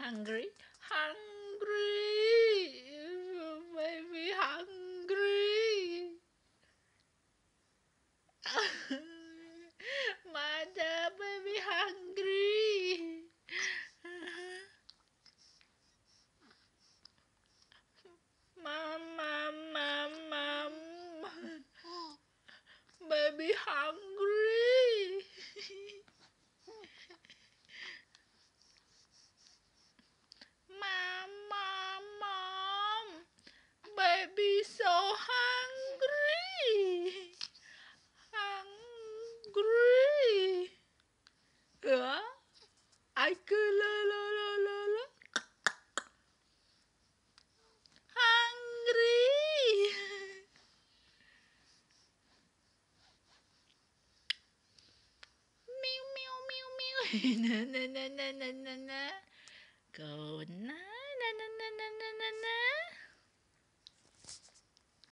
hungry, hungry, baby hungry. Mother, baby hungry. Mama, mama, baby hungry. be so hungry. Hungry. Uh, I could la la la la la. Hungry. meow meow meow meow. na na na na na na. Good night.